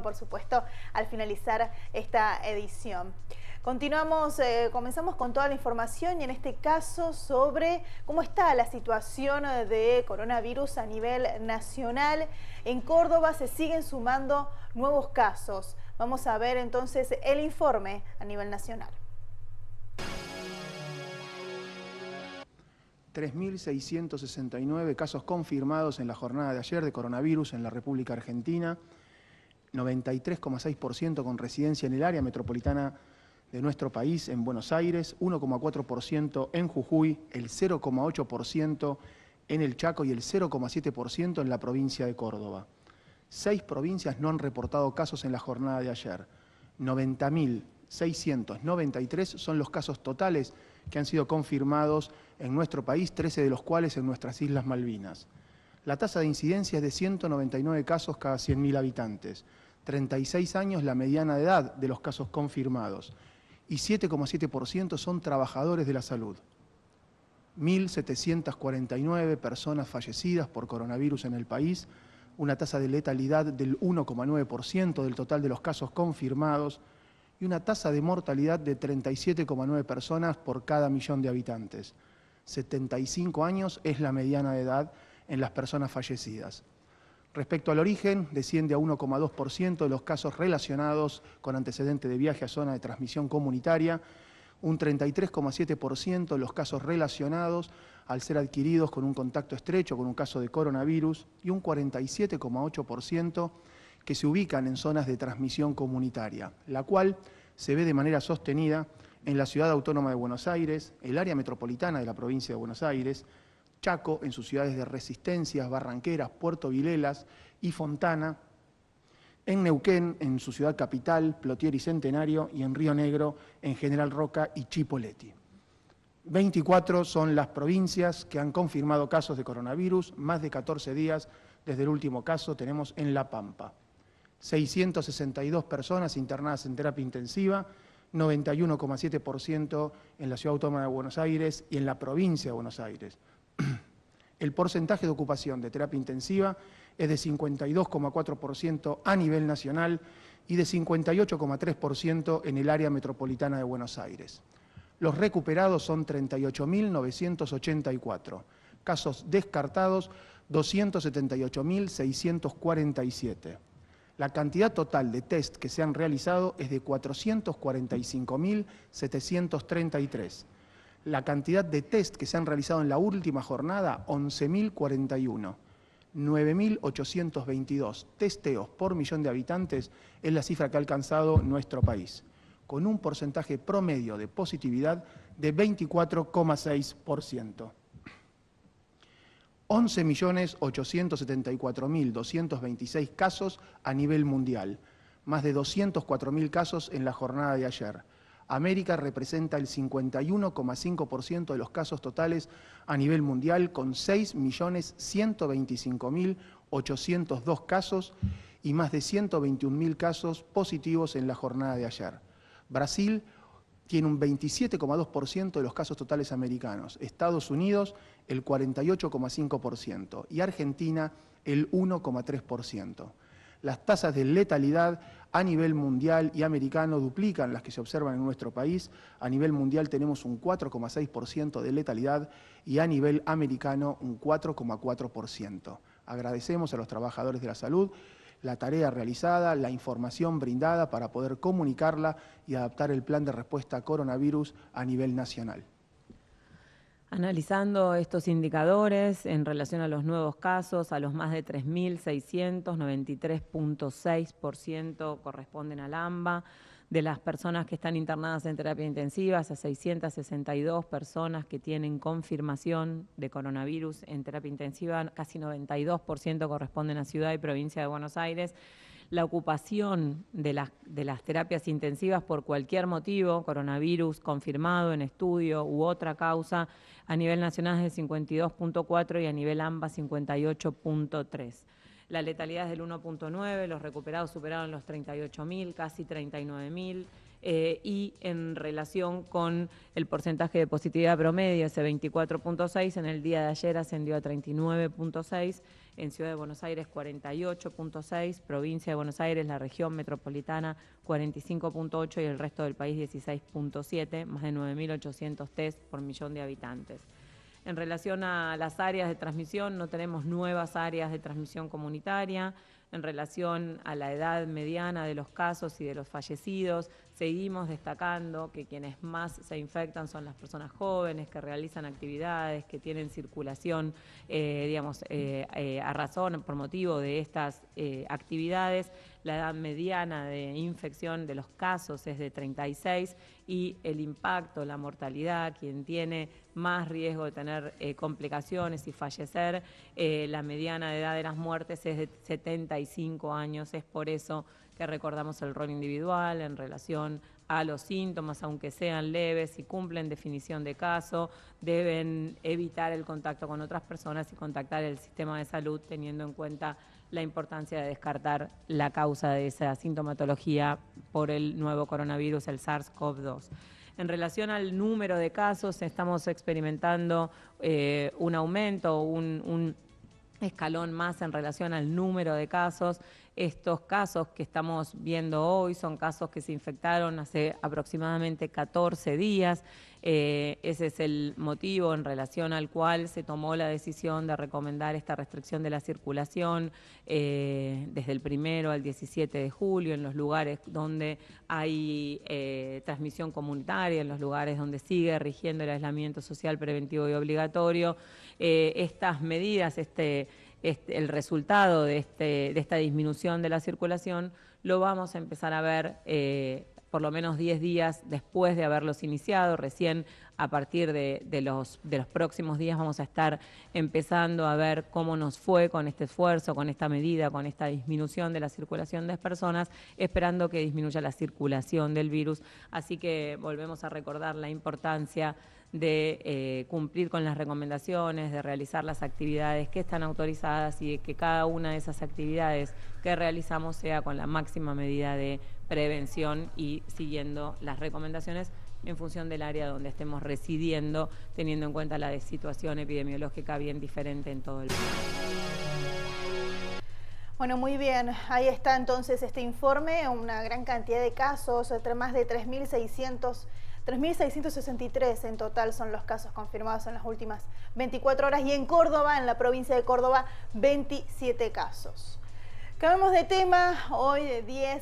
por supuesto, al finalizar esta edición. Continuamos, eh, comenzamos con toda la información y en este caso sobre cómo está la situación de coronavirus a nivel nacional. En Córdoba se siguen sumando nuevos casos. Vamos a ver entonces el informe a nivel nacional. 3.669 casos confirmados en la jornada de ayer de coronavirus en la República Argentina. 93,6% con residencia en el área metropolitana de nuestro país, en Buenos Aires, 1,4% en Jujuy, el 0,8% en el Chaco y el 0,7% en la provincia de Córdoba. Seis provincias no han reportado casos en la jornada de ayer. 90.693 son los casos totales que han sido confirmados en nuestro país, 13 de los cuales en nuestras Islas Malvinas. La tasa de incidencia es de 199 casos cada 100.000 habitantes. 36 años la mediana de edad de los casos confirmados. Y 7,7% son trabajadores de la salud. 1.749 personas fallecidas por coronavirus en el país, una tasa de letalidad del 1,9% del total de los casos confirmados y una tasa de mortalidad de 37,9 personas por cada millón de habitantes. 75 años es la mediana de edad en las personas fallecidas. Respecto al origen, desciende a 1,2% de los casos relacionados con antecedente de viaje a zona de transmisión comunitaria, un 33,7% de los casos relacionados al ser adquiridos con un contacto estrecho con un caso de coronavirus y un 47,8% que se ubican en zonas de transmisión comunitaria, la cual se ve de manera sostenida en la Ciudad Autónoma de Buenos Aires, el área metropolitana de la provincia de Buenos Aires, Chaco, en sus ciudades de Resistencias, Barranqueras, Puerto Vilelas y Fontana, en Neuquén, en su ciudad capital, Plotier y Centenario, y en Río Negro, en General Roca y Chipoleti. 24 son las provincias que han confirmado casos de coronavirus, más de 14 días desde el último caso tenemos en La Pampa. 662 personas internadas en terapia intensiva, 91,7% en la Ciudad Autónoma de Buenos Aires y en la provincia de Buenos Aires. El porcentaje de ocupación de terapia intensiva es de 52,4% a nivel nacional y de 58,3% en el área metropolitana de Buenos Aires. Los recuperados son 38.984, casos descartados 278.647. La cantidad total de test que se han realizado es de 445.733 la cantidad de test que se han realizado en la última jornada, 11.041. 9.822 testeos por millón de habitantes es la cifra que ha alcanzado nuestro país, con un porcentaje promedio de positividad de 24,6%. 11.874.226 casos a nivel mundial, más de 204.000 casos en la jornada de ayer. América representa el 51,5% de los casos totales a nivel mundial, con 6.125.802 casos y más de 121.000 casos positivos en la jornada de ayer. Brasil tiene un 27,2% de los casos totales americanos, Estados Unidos el 48,5% y Argentina el 1,3% las tasas de letalidad a nivel mundial y americano duplican las que se observan en nuestro país. A nivel mundial tenemos un 4,6% de letalidad y a nivel americano un 4,4%. Agradecemos a los trabajadores de la salud la tarea realizada, la información brindada para poder comunicarla y adaptar el plan de respuesta a coronavirus a nivel nacional. Analizando estos indicadores en relación a los nuevos casos, a los más de 3.693.6% corresponden al AMBA. De las personas que están internadas en terapia intensiva, a 662 personas que tienen confirmación de coronavirus en terapia intensiva, casi 92% corresponden a Ciudad y Provincia de Buenos Aires la ocupación de las, de las terapias intensivas por cualquier motivo, coronavirus confirmado en estudio u otra causa, a nivel nacional es de 52.4 y a nivel AMBA 58.3. La letalidad es del 1.9, los recuperados superaron los 38.000, casi 39.000. Eh, y en relación con el porcentaje de positividad promedio, ese 24.6, en el día de ayer ascendió a 39.6, en Ciudad de Buenos Aires 48.6, provincia de Buenos Aires, la región metropolitana 45.8 y el resto del país 16.7, más de 9.800 test por millón de habitantes. En relación a las áreas de transmisión, no tenemos nuevas áreas de transmisión comunitaria. En relación a la edad mediana de los casos y de los fallecidos, Seguimos destacando que quienes más se infectan son las personas jóvenes que realizan actividades, que tienen circulación, eh, digamos, eh, eh, a razón, por motivo de estas actividades. La edad mediana de infección de los casos es de 36 y el impacto, la mortalidad, quien tiene más riesgo de tener complicaciones y fallecer, la mediana de edad de las muertes es de 75 años. Es por eso que recordamos el rol individual en relación a los síntomas, aunque sean leves, y cumplen definición de caso, deben evitar el contacto con otras personas y contactar el sistema de salud teniendo en cuenta la importancia de descartar la causa de esa sintomatología por el nuevo coronavirus, el SARS-CoV-2. En relación al número de casos, estamos experimentando eh, un aumento, un escalón más en relación al número de casos. Estos casos que estamos viendo hoy son casos que se infectaron hace aproximadamente 14 días. Eh, ese es el motivo en relación al cual se tomó la decisión de recomendar esta restricción de la circulación eh, desde el primero al 17 de julio en los lugares donde hay eh, transmisión comunitaria, en los lugares donde sigue rigiendo el aislamiento social preventivo y obligatorio. estas medidas, este el resultado de, este, de esta disminución de la circulación lo vamos a empezar a ver eh, por lo menos 10 días después de haberlos iniciado. Recién a partir de, de, los, de los próximos días vamos a estar empezando a ver cómo nos fue con este esfuerzo, con esta medida, con esta disminución de la circulación de personas, esperando que disminuya la circulación del virus. Así que volvemos a recordar la importancia de eh, cumplir con las recomendaciones, de realizar las actividades que están autorizadas y que cada una de esas actividades que realizamos sea con la máxima medida de prevención y siguiendo las recomendaciones en función del área donde estemos residiendo, teniendo en cuenta la situación epidemiológica bien diferente en todo el país. Bueno, muy bien. Ahí está entonces este informe, una gran cantidad de casos, entre más de 3.600 3.663 en total son los casos confirmados en las últimas 24 horas y en Córdoba, en la provincia de Córdoba, 27 casos. Cambiamos de tema, hoy de 10